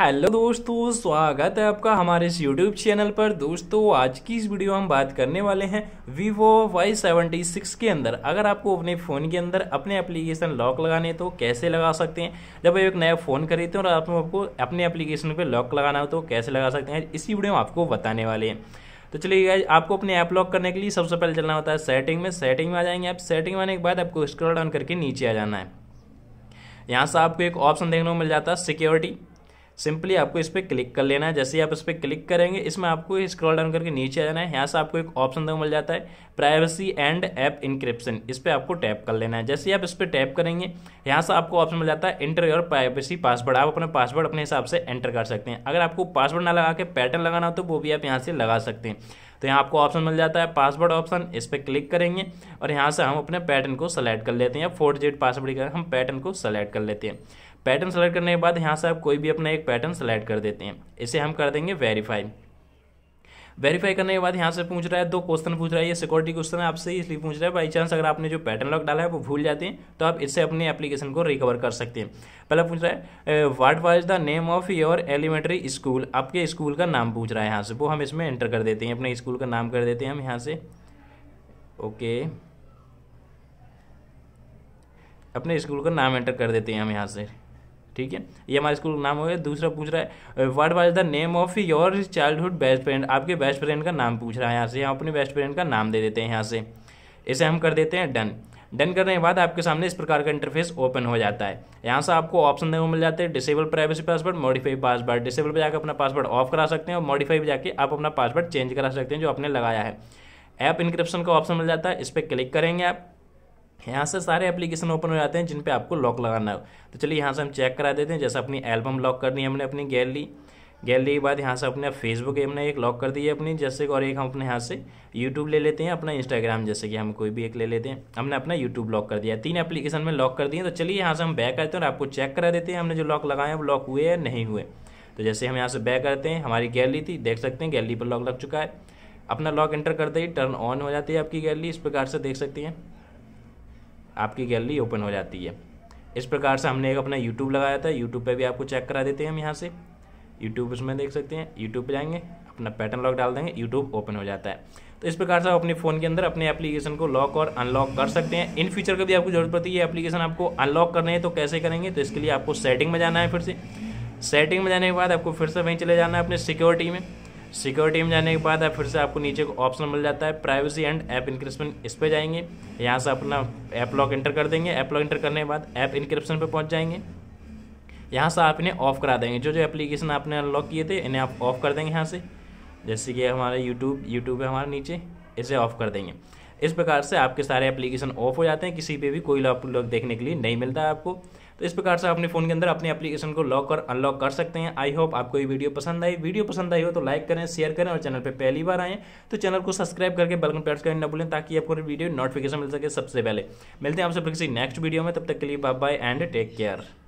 Hello दोस्तों स्वागत है आपका हमारे इस यूट्यूब चैनल पर दोस्तों आज की इस वीडियो में हम बात करने वाले हैं वीवो वाई सेवेंटी सिक्स के अंदर अगर आपको अपने फ़ोन के अंदर अपने एप्लीकेशन लॉक लगाने तो कैसे लगा सकते हैं जब आप एक नया फ़ोन खरीदते हैं और आप आपको अपने एप्लीकेशन पर लॉक लगाना हो तो कैसे लगा सकते हैं इसी वीडियो में आपको बताने वाले हैं तो चलिए आपको अपने ऐप लॉक करने के लिए सबसे पहले चलना होता है सेटिंग में सेटिंग में आ जाएंगे आप सेटिंग में आने के बाद आपको स्क्रॉल डाउन करके नीचे आ जाना है यहाँ से आपको एक ऑप्शन देखने को मिल जाता है सिक्योरिटी सिंपली आपको इस पर क्लिक कर लेना है जैसे ही आप इस पर क्लिक करेंगे इसमें आपको स्क्रॉल डाउन करके नीचे आना है यहाँ से आपको एक ऑप्शन देखो मिल जाता है प्राइवेसी एंड ऐप इंक्रिप्शन इस पर आपको टैप कर लेना है जैसे ही आप इस पर टैप करेंगे यहाँ से आपको ऑप्शन मिल जाता है इंटर योर प्राइवेसी पासवर्ड आप अपने पासवर्ड अपने हिसाब से एंटर कर सकते हैं अगर आपको पासवर्ड ना लगा के पैटर्न लगाना हो तो वो भी आप यहाँ से लगा सकते हैं तो यहाँ आपको ऑप्शन मिल जाता है पासवर्ड ऑप्शन इस पर क्लिक करेंगे और यहाँ से हम अपने पैटर्न को सेलेक्ट कर लेते हैं फोर्थ जेड पासवर्ड के हम पैटर्न को सेलेक्ट कर लेते हैं पैटर्न सेलेक्ट करने के बाद यहाँ से आप कोई भी अपना एक पैटर्न सेलेक्ट कर देते हैं इसे हम कर देंगे वेरीफाई वेरीफाई करने के बाद यहाँ से पूछ रहा है दो क्वेश्चन पूछ रहा है ये सिक्योरिटी क्वेश्चन आपसे इसलिए पूछ रहा है बाई चांस अगर आपने जो पैटर्न लॉक डाला है वो भूल जाते हैं तो आप इससे अपने एप्लीकेशन को रिकवर कर सकते हैं पहला पूछ रहा है what was the name of your elementary school आपके स्कूल का नाम पूछ रहा है यहाँ से वो हम इसमें एंटर कर देते हैं अपने स्कूल का नाम कर देते हैं हम यहाँ से ओके okay. अपने स्कूल का नाम एंटर कर देते हैं हम यहाँ से ठीक है ये हमारे स्कूल का नाम हो गया दूसरा पूछ रहा है what was the name of your childhood best friend आपके बेस्ट फ्रेंड का नाम पूछ रहा है यहाँ से हम अपने बेस्ट फ्रेंड का नाम दे देते हैं यहाँ से इसे हम कर देते हैं डन डन करने के बाद आपके सामने इस प्रकार का इंटरफेस ओपन हो जाता है यहाँ से आपको ऑप्शन देखने मिल जाते हैं disable privacy password modify password disable पर जाकर अपना पासवर्ड ऑफ करा सकते हैं और मॉडिफाई पर जाके आप अपना पासवर्ड चेंज करा सकते हैं जो आपने लगाया है ऐप इंक्रिप्शन का ऑप्शन मिल जाता है इस पर क्लिक करेंगे आप यहाँ से सारे एप्लीकेशन ओपन हो जाते हैं जिन पे आपको लॉक लगाना हो तो चलिए यहाँ से हम चेक करा देते हैं जैसे अपनी एल्बम लॉक करनी है हमने अपनी गैलरी गैलरी के बाद यहाँ से अपने फेसबुक हमने एक लॉक कर दी है अपनी जैसे और एक हम अपने यहाँ से यूट्यूब ले लेते हैं अपना इंस्टाग्राम जैसे कि हम कोई भी एक ले लेते हैं हमने अपना यूट्यूब लॉक कर दिया तीन एप्लीकेशन में लॉक कर दिए तो चलिए यहाँ से हम बैक करते हैं और आपको चेक करा देते हैं हमने जो लॉक लगाए हैं वो लॉक हुए या नहीं हुए तो जैसे हम यहाँ से बैक करते हैं हमारी गैलरी थी देख सकते हैं गैलरी पर लॉक लग चुका है अपना लॉक एंटर करते ही टर्न ऑन हो जाती है आपकी गैलरी इस प्रकार से देख सकते हैं आपकी गैलरी ओपन हो जाती है इस प्रकार से हमने एक अपना यूट्यूब लगाया था यूट्यूब पर भी आपको चेक करा देते हैं हम यहाँ से यूट्यूब उसमें देख सकते हैं यूट्यूब पर जाएंगे अपना पैटर्न लॉक डाल देंगे यूट्यूब ओपन हो जाता है तो इस प्रकार से आप अपने फ़ोन के अंदर अपने एप्लीकेशन को लॉक और अनलॉक कर सकते हैं इन फ्यूचर कभी आपको जरूरत पड़ती है एप्लीकेशन आपको अनलॉक करने है तो कैसे करेंगे तो इसके लिए आपको सेटिंग में जाना है फिर से सेटिंग में जाने के बाद आपको फिर से वहीं चले जाना है अपने सिक्योरिटी में सिक्योरिटी में जाने के बाद आप फिर से आपको नीचे को ऑप्शन मिल जाता है प्राइवेसी एंड ऐप इंक्रिप्शन इस पर जाएंगे यहाँ से अपना ऐप लॉक इंटर कर देंगे ऐप लॉक इंटर करने के बाद ऐप इंक्रिप्शन पर पहुँच जाएंगे यहाँ से आप इन्हें ऑफ करा देंगे जो जो एप्लीकेशन आपने अनलॉक किए थे इन्हें आप ऑफ कर देंगे यहाँ से जैसे कि हमारा यूट्यूब यूट्यूब है हमारे नीचे इसे ऑफ कर देंगे इस प्रकार से आपके सारे एप्लीकेशन ऑफ हो जाते हैं किसी पे भी कोई लॉक देखने के लिए नहीं मिलता है आपको तो इस प्रकार से अपने फ़ोन के अंदर अपने एप्लीकेशन को लॉक और अनलॉक कर सकते हैं आई होप आपको ये वीडियो पसंद आई वीडियो पसंद आई हो तो लाइक करें शेयर करें और चैनल पर पहली बार आएँ तो चैनल को सब्सक्राइब करके बेलकन प्रेस करें न भूलें ताकि आपको वीडियो नोटिफिकेशन मिल सके सबसे पहले मिलते हैं आप सब किसी नेक्स्ट वीडियो में तब तक के लिए bye bye and take care